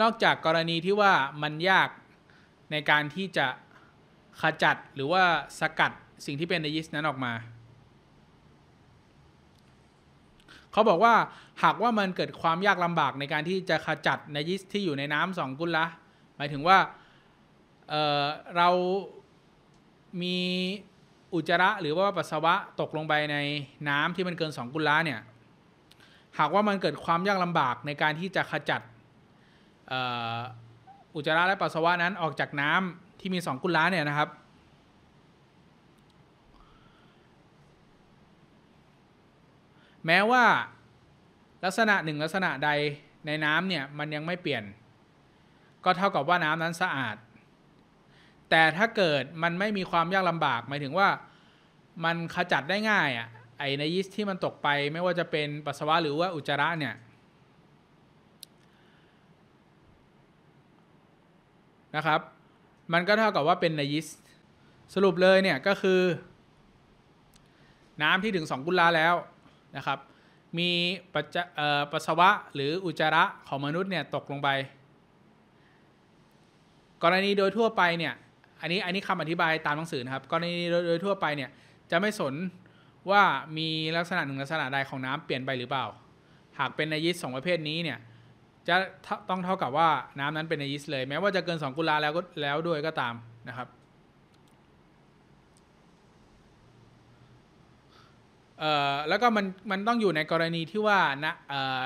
นอกจากกรณีที่ว่ามันยากในการที่จะขจัดหรือว่าสกัดสิ่งที่เป็นนายิสนั้นออกมา เขาบอกว่าหากว่ามันเกิดความยากลำบากในการที่จะขจัดนายิสที่อยู่ในน้ำสองกุลละ หมายถึงว่าเเรา มี อุจจาระ หรือว่า ปัสสาวะ ตกลงไปในน้ำที่มันเกิน 2 กุลละเนี่ย หากว่ามันเกิดความยากลำบากในการที่จะขจัด อุจจาระและปัสสาวะนั้นออกจากน้ำที่มี2กุลละเนี่ยนะครับ แม้ว่าลักษณะหนึ่งลักษณะใดในน้ำเนี่ยมันยังไม่เปลี่ยน ก็เท่ากับว่าน้ำนั้นสะอาดแต่ถ้าเกิดมันไม่มีความยากลำบากหมายถึงว่ามันขจัดได้ง่ายอ่ะไอในยิสที่มันตกไปไม่ว่าจะเป็นปัสสาวะหรือว่าอุจจาระเนี่ยนะครับมันก็เท่ากับว่าเป็นนยิสสรุปเลยเนี่ยก็คือ น้ำที่ถึง 2 กุลาแล้วนะครับมีปัสสาวะหรืออุจจาระของมนุษย์เนี่ยตกลงไป กรณีโดยทั่วไปเนี่ยอันนี้อันนี้คำอธิบายตามหนังสือนะครับก็ในโดยทั่วไปเนี่ยจะไม่สนว่ามีลักษณะหนึ่งลักษณะใดของน้ำเปลี่ยนไปหรือเปล่า หากเป็นในยิสสองประเภทนี้เนี่ยจะต้องเท่ากับว่าน้ำนั้นเป็นในยิสเลย แม้ว่าจะเกิน 2 กุลาแล้วแล้วด้วยก็ตามนะครับเอ่อแล้วก็มันมันต้องอยู่ในกรณีที่ว่านะเอ่อ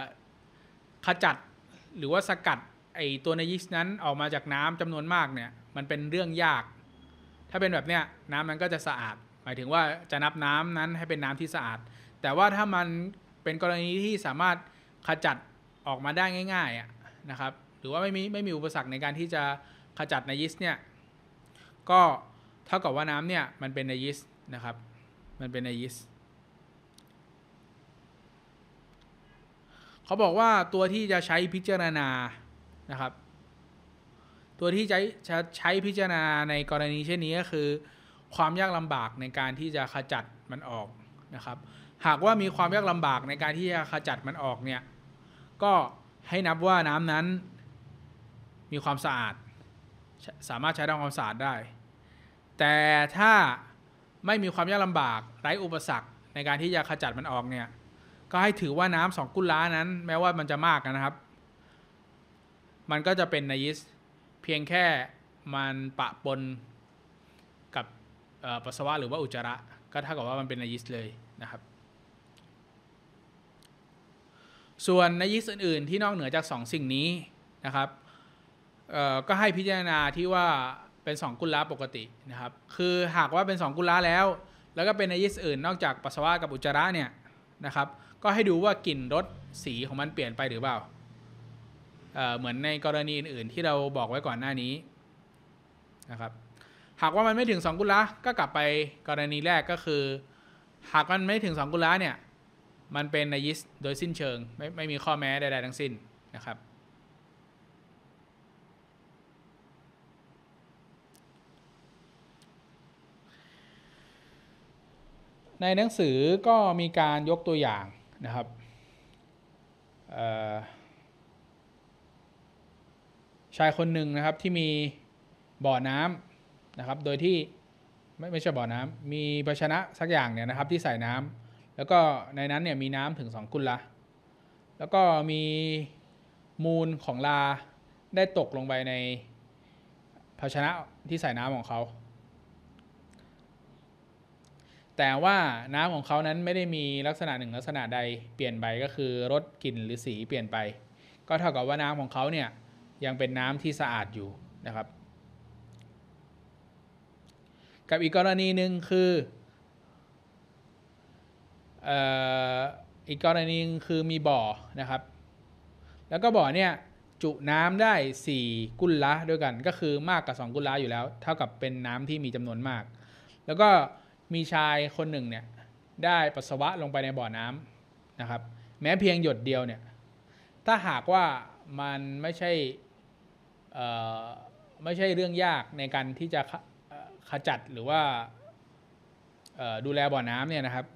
ขจัดหรือว่าสกัดไอตัวในยิสนั้นออกมาจากน้ำจำนวนมากเนี่ยมันเป็นเรื่องยาก ถ้าเป็นแบบเนี้ย น้ำนั้นก็จะสะอาด หมายถึงว่าจะนับน้ำนั้นให้เป็นน้ำที่สะอาด แต่ว่าถ้ามันเป็นกรณีที่สามารถขจัดออกมาได้ง่ายๆนะครับ หรือว่าไม่มีไม่มีอุปสรรคในการที่จะขจัดในยิสเนี่ย ก็เท่ากับว่าน้ำเนี่ยมันเป็นในยิสนะครับ มันเป็นในยิสเขาบอกว่าตัวที่จะใช้พิจารณา นะครับตัวที่ใช้ใช้พิจารณาในกรณีเช่นนี้ ก็ คือ ความยากลำบากในการที่จะขจัดมันออกนะครับ หากว่ามีความ ยากลำบากในการที่จะขจัดมันออกเนี่ยก็ให้นับว่าน้ำ นั้น มีความ สะอาด สามารถใช้ทำความสะอาด ได้ แต่ถ้าไม่มีความยากลำบาก ไร้ อุปสรรคในการที่จะขจัดมันออกเนี่ยก็ให้ถือว่าน้ำสองกุลล้านั้น แม้ว่ามันจะมากนะครับ มันก็จะเป็นนยิสเพียงแค่มันปะปนกับปัสสาวะหรือว่าอุจจาระก็เท่ากับว่ามันเป็นนายิสเลยนะครับส่วนนายิสอื่น ๆ ที่นอกเหนือจาก 2สสิ่งนี้นะครับก็ให้พิจารณาที่ว่าเป็น 2 กุลละปกตินะครับ คือหากว่าเป็น 2 กุลละแล้ว แล้วก็เป็นนายิสอื่นนอกจากปัสสาวะกับอุจจาระเนี่ยนะครับก็ให้ดูว่ากลิ่นรสสีของมันเปลี่ยนไปหรือเปล่าเหมือนในกรณีอื่น ๆที่เราบอกไว้ก่อนหน้านี้นะครับ หากว่ามันไม่ถึง 2 กุลละก็กลับไปกรณีแรกก็คือ หากมันไม่ถึง 2 กุลละเนี่ย มันเป็นนายิสโดยสิ้นเชิง ไม่ไม่มีข้อแม้ใดๆทั้งสิ้นนะครับ ในหนังสือก็มีการยกตัวอย่างนะครับชายคนหนึ่งนะครับ ที่มีบ่อน้ำนะครับ โดยที่ไม่ไม่ใช่บ่อน้ำ มีภาชนะสักอย่างเนี่ยนะครับ ที่ใส่น้ำ แล้วก็ในนั้นเนี่ยมีน้ำถึงสองกุลละ แล้วก็มีมูลของลาได้ตกลงไปในภาชนะที่ใส่น้ำของเขา แต่ว่าน้ำของเขานั้นไม่ได้มีลักษณะหนึ่ง ลักษณะใดเปลี่ยนไป ก็คือรสกลิ่น หรือสีเปลี่ยนไป ก็เท่ากับว่าน้ำของเขาเนี่ยยังเป็นน้ำที่สะอาดอยู่นะครับ กับอีกกรณีหนึ่งคืออีกกรณีนึงคือมีบ่อนะครับ แล้วก็บ่อเนี่ยจุน้ำได้ 4 กุลละด้วยกัน ก็คือมากกว่า2กุลละอยู่แล้ว เท่ากับเป็นน้ำที่มีจำนวนมาก แล้วก็มีชายคนหนึ่งเนี่ย ได้ปัสสาวะลงไปในบ่อน้ำนะครับ แม้เพียงหยดเดียวเนี่ย ถ้าหากว่ามันไม่ใช่ไม่ใช่เรื่องยากในการที่จะขจัดหรือว่าดูแลบ่อน้ำเนี่ยนะครับ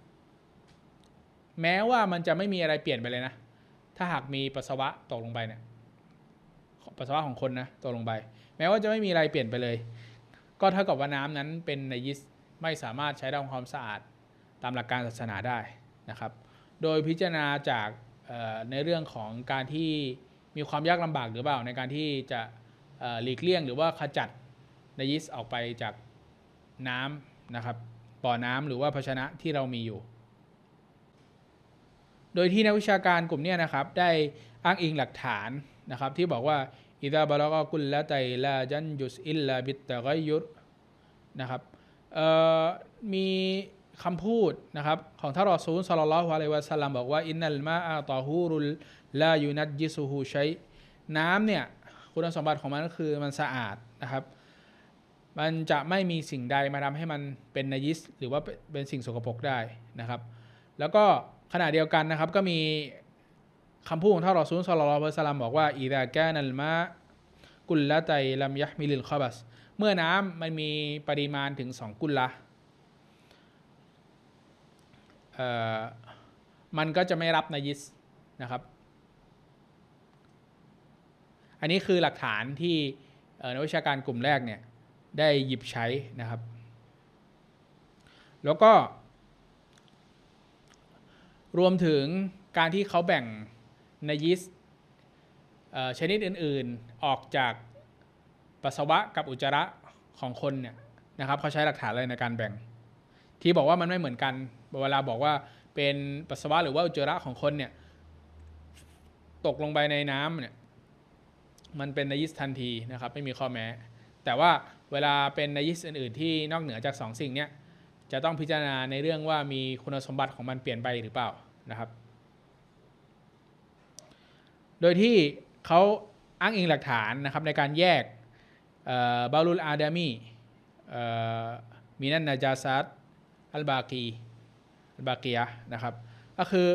แม้ว่ามันจะไม่มีอะไรเปลี่ยนไปเลยนะถ้าหากมีปัสสาวะตกลงไปเนี่ยปัสสาวะของคนนะตกลงไป แม้ว่าจะไม่มีอะไรเปลี่ยนไปเลย ก็เท่ากับว่าน้ำนั้นเป็นในยิสไม่สามารถใช้ทำความสะอาดตามหลักการศาสนาได้นะครับ โดยพิจารณาจากในเรื่องของการที่มีความยากลำบากหรือเปล่าในการที่จะหลีกเลี่ยงหรือว่าขจัดนยิส ออกไปจากน้ำนะครับบ่อน้ำหรือว่าภาชนะที่เรามีอยู่ โดยที่นักวิชาการกลุ่มนี้นะครับได้อ้างอิงหลักฐานนะครับที่บอกว่าอิดาบาลกกุลละไตลาจันยุสอิลลาบิตตะกยุรนะครับมีคำพูดนะครับของท่านรอซูลสลลัลฮวาเลวะสลัมบอกว่า อินนัลมาอาตอฮูรุลลายูนัดยิสุฮูชัยน้ำเนี่ยคุณสมบัติของมันก็คือมันสะอาดนะครับ มันจะไม่มีสิ่งใดมาทำให้มันเป็นนยิส หรือว่าเป็นสิ่งสกปรกได้นะครับ แล้วก็ขณะเดียวกันนะครับก็มีคำพูดของท่านรอซูลสลลอฮฺสลัมบอกว่า อีดาแกนัลมะกุลละไตลัมยะมิลิลคอบัส เมื่อน้ำมันมีปริมาณถึงสองกุลละ มันก็จะไม่รับนยิส นะครับอันนี้คือหลักฐานที่นักวิชาการกลุ่มแรกเนี่ยได้หยิบใช้นะครับ แล้วก็รวมถึงการที่เขาแบ่งนยิสชนิดอื่นๆออกจากปัสสาวะกับอุจจาระของคนเนี่ยนะครับเขาใช้หลักฐานอะไรในการแบ่ง ที่บอกว่ามันไม่เหมือนกัน เวลาบอกว่าเป็นปัสสาวะหรือว่าอุจจาระของคนเนี่ยตกลงไปในน้ำเนี่ยมันเป็นนยิสทันทีนะครับไม่มีข้อแม้ แต่ว่าเวลาเป็นนยิสอื่น ๆที่นอกเหนือจาก2สสิ่งเนี้ย จะต้องพิจารณาในเรื่องว่ามีคุณสมบัติของมันเปลี่ยนไปหรือเปล่านะครับโดยที่เขาอ้างอิงหลักฐานนะครับในการแยกบาลูลอาดามีมีนันนาจาซัตอัลบากีอัลบากียนะครับก็คือ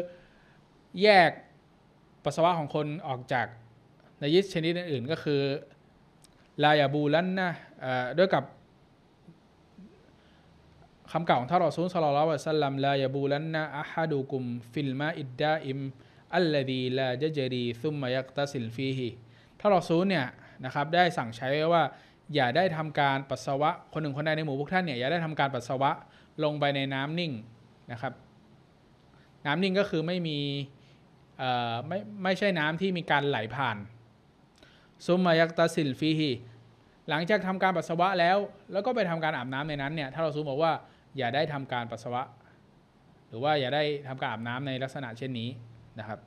แยกปัสสาวะของคนออกจากในยิสชนิดอื่นก็คือลายาบูลันนะด้วยกับคำกล่าวของท่านรอซูลสลลาวะสัลลัมลายาบูลันนะอะฮาดูกุมฟิลมาอิดดาอิมอัลลดีลาจเจรีซุมมายักตาสิลฟีฮีท่านรอซูลเนี่ยนะครับได้สั่งใช้ไว้ว่าอย่าได้ทำการปัสสาวะคนหนึ่งคนใดในหมู่พวกท่านเนี่ยอย่าได้ทำการปัสสาวะลงไปในน้ำนิ่งนะครับน้ำนิ่งก็คือไม่มีไม่ไม่ใช่น้ำที่มีการไหลผ่านซุมมายักตาสิลฟีฮีหลังจากทำการปัสสาวะแล้ว แล้วก็ไปทำการอาบน้ำในนั้นเนี่ย ถ้าเราซูมบอกว่าอย่าได้ทำการปัสสาวะ หรือว่าอย่าได้ทำการอาบน้ำในลักษณะเช่นนี้นะครับ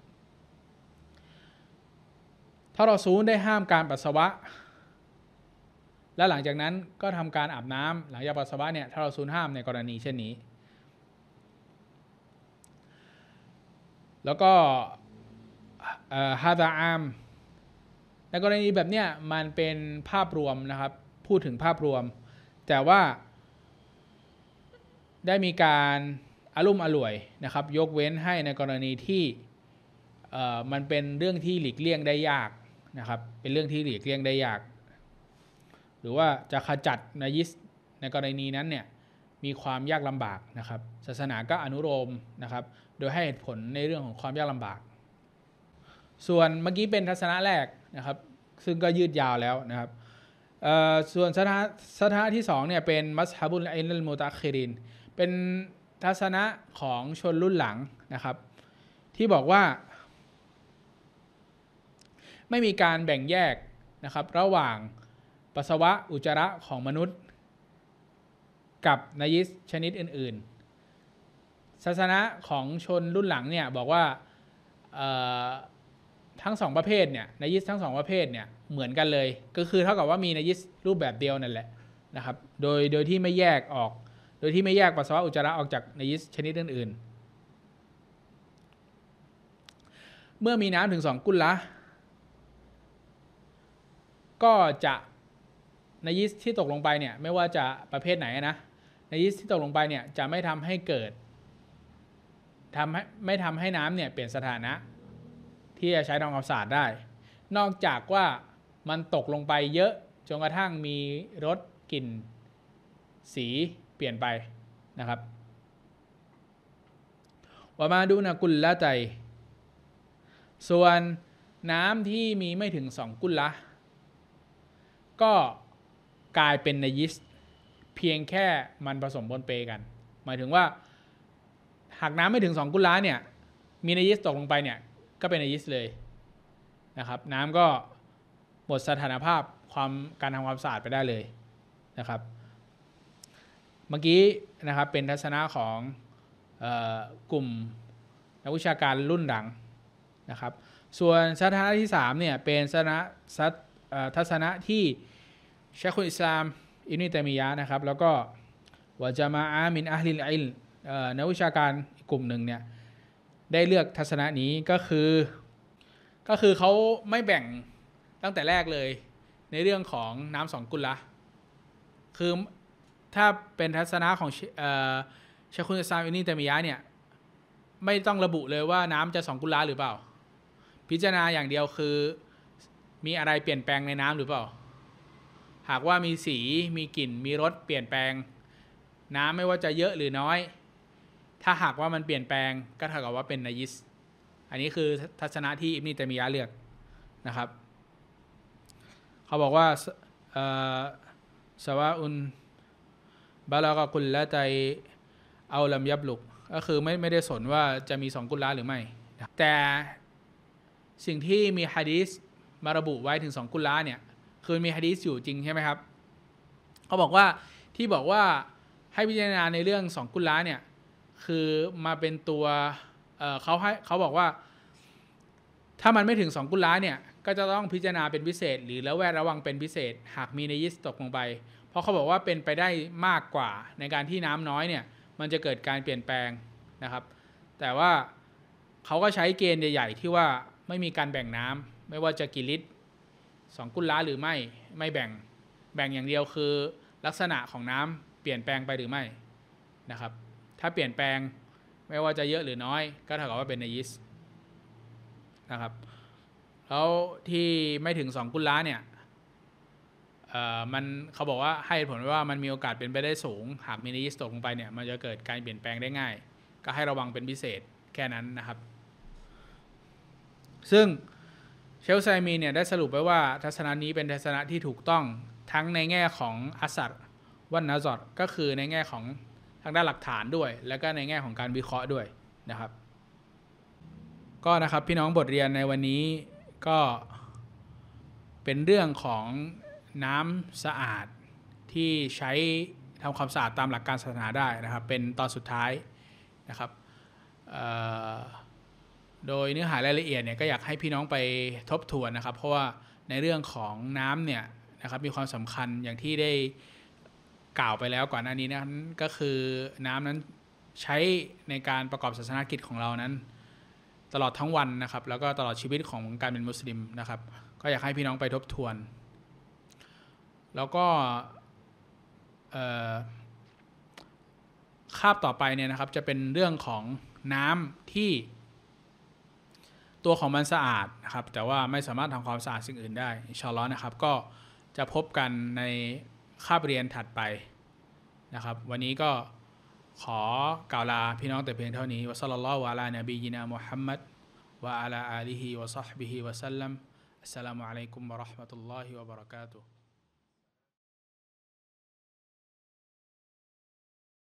ถ้าเราซูมได้ห้ามการปัสสาวะ และหลังจากนั้นก็ทำการอาบน้ำหลังจากปัสสาวะเนี่ย ถ้าเราซูมห้ามในกรณีเช่นนี้ แล้วก็ฮาดาอามในกรณีแบบเนี้ยมันเป็นภาพรวมนะครับ พูดถึงภาพรวม แต่ว่าได้มีการอารุ่มอร่วยนะครับ ยกเว้นให้ในกรณีที่มันเป็นเรื่องที่หลีกเลี่ยงได้ยากนะครับเป็นเรื่องที่หลีกเลี่ยงได้ยาก หรือว่าจะขจัดในยิสในกรณีนั้นเนี่ยมีความยากลำบากนะครับศาสนาก็อนุโลมนะครับโดยให้เหตุผลในเรื่องของความยากลำบาก ส่วนเมื่อกี้เป็นทัศนะแรกนะครับ ซึ่งก็ยืดยาวแล้วนะครับ ส่วนสถาสถาที่2เนี่ยเป็นมัสฮับุลอินลมูตาคิริน เป็นทัศนะของชนรุ่นหลังนะครับ ที่บอกว่า ไม่มีการแบ่งแยกนะครับ ระหว่างปัสสาวะอุจจาระของมนุษย์ กับนายิสชนิดอื่น ๆ ศาสนะของชนรุ่นหลังเนี่ยบอกว่าทั้งสองประเภทเนี่ยในยิสทั้งสองประเภทเนี่ย เหมือนกันเลย ก็คือเท่ากับว่ามีในยิสรูปแบบเดียวนั่นแหละนะครับโดยโดยที่ไม่แยกออก โดยที่ไม่แยกปัสสาวะอุจจาระออกจากในยิสชนิดอื่นๆเมื่อมีน้ำถึงสองกุลละ ก็จะในยิสที่ตกลงไปเนี่ยไม่ว่าจะประเภทไหนนะในยิสที่ตกลงไปเนี่ยจะไม่ทำให้เกิดทำให้ไม่ทำให้น้ำเนี่ยเปลี่ยนสถานะที่จะใช้ทำความสะอาดได้ นอกจากว่ามันตกลงไปเยอะ จนกระทั่งมีรสกลิ่น สีเปลี่ยนไปนะครับ ว่ามาดูนะกุลละใจ ส่วนน้ำที่มีไม่ถึงสองกุลละ ก็กลายเป็นนยิส เพียงแค่มันผสมบนเปกัน หมายถึงว่าหากน้ำไม่ถึงสองกุลละเนี่ย มีนยิสตกลงไปเนี่ยก็เป็นไอซ์เลยนะครับน้ำก็หมดสถานภาพความการทำความสะอาดไปได้เลยนะครับ เมื่อกี้นะครับเป็นทัศนะของกลุ่มนักวิชาการรุ่นหลังนะครับส่วนทัศนะที่3เนี่ยเป็นทัศนะทัศนะที่ชาคุอิสลามอินนุตมียะนะครับแล้วก็วาจามาอามินอาลลิลอิลนักวิชาการกลุ่มหนึ่งเนี่ยได้เลือกทัศนะนี้ก็คือก็คือเขาไม่แบ่งตั้งแต่แรกเลยในเรื่องของน้ำสองกุลละ คือถ้าเป็นทัศนะของเชคุนซามินิเตมิยะเนี่ยไม่ต้องระบุเลยว่าน้ำจะสองกุลาหรือเปล่า พิจารณาอย่างเดียวคือมีอะไรเปลี่ยนแปลงในน้ำหรือเปล่า หากว่ามีสีมีกลิ่นมีรสเปลี่ยนแปลง น้ำไม่ว่าจะเยอะหรือน้อยถ้าหากว่ามันเปลี่ยนแปลงก็เท่ากับว่าเป็นนายิส อันนี้คือทัศนะที่อิบนีตมียะเลือกนะครับ เขาบอกว่าสวาอุนบาลากกุลและใจเอาลำยับลุก ก็คือไม่ไม่ได้สนว่าจะมีสองกุลละหรือไม่ แต่สิ่งที่มีฮะดีสมาระบุไว้ถึงสองกุลละเนี่ย คือมีฮะดีสอยู่จริงใช่ไหมครับ เขาบอกว่าที่บอกว่าให้พิจารณาในเรื่องสองกุลละเนี่ยคือมาเป็นตัวเขาให้เขาบอกว่า ถ้ามันไม่ถึง 2 กุลาเนี่ยก็จะต้องพิจารณาเป็น พิเศษ หรือแล้วแวดระวังเป็นพิเศษ หากมีในยิสตกลงไป เพราะเขาบอกว่าเป็นไปได้มากกว่าในการที่น้ำน้อยเนี่ย มันจะเกิดการเปลี่ยนแปลงนะครับ แต่ว่าเขาก็ใช้เกณฑ์ใหญ่ๆที่ว่าไม่มีการแบ่งน้ำไม่ว่าจะกี่ลิตรสองกุลาหรือไม่ไม่แบ่งแบ่งอย่างเดียวคือลักษณะของน้ำเปลี่ยนแปลงไปหรือไม่นะครับถ้าเปลี่ยนแปลงไม่ว่าจะเยอะหรือน้อย ก็เท่ากับว่าเป็นในยิสนะครับ แล้วที่ไม่ถึงสองกุลล้าเนี่ยมันเขาบอกว่าให้ผลว่ามันมีโอกาสเป็นไปได้สูงหากมีนิสตกลงไปเนี่ยมันจะเกิดการเปลี่ยนแปลงได้ง่าย ก็ให้ระวังเป็นพิเศษแค่นั้นนะครับ ซึ่งเชลไซมีเนี่ยได้สรุปไว้ว่าทัศนะนี้เป็นทัศนะที่ถูกต้องทั้งในแง่ของ อสัตวันนาจอดก็คือในแง่ของทางด้านหลักฐานด้วย แล้วก็ในแง่ของการวิเคราะห์ด้วยนะครับ ก็นะครับพี่น้องบทเรียนในวันนี้ก็เป็นเรื่องของน้ำสะอาดที่ใช้ทำความสะอาดตามหลักการศาสนาได้นะครับ เป็นตอนสุดท้ายนะครับโดยเนื้อหารายละเอียดเนี่ยก็อยากให้พี่น้องไปทบทวนนะครับ เพราะว่าในเรื่องของน้ำเนี่ยนะครับมีความสำคัญอย่างที่ได้กล่าวไปแล้วก่อนหน้านี้นั้นก็คือน้ำนั้นใช้ในการประกอบศาสนกิจของเรานั้น ตลอดทั้งวันนะครับ แล้วก็ตลอดชีวิตของการเป็นมุสลิมนะครับ ก็อยากให้พี่น้องไปทบทวน แล้วก็คาบต่อไปเนี่ยนะครับจะเป็นเรื่องของน้ำที่ตัวของมันสะอาดนะครับแต่ว่าไม่สามารถทำความสะอาดสิ่งอื่นได้ชอลอนะครับ ก็จะพบกันในคาบเรียนถัดไปนะครับวันนี้ก็ขอกล่าวลาพี่น้องแต่เพียงเท่านี้วะซัลลัลลอฮุอะลานบียินามุฮัมมัด วะอะลาอาลีฮิวะซัฮบิฮิวะสัลลัมอัสสลามุอะลัยกุมวะราะห์มะตุลลอฮิวะบะเราะกาตุฮ์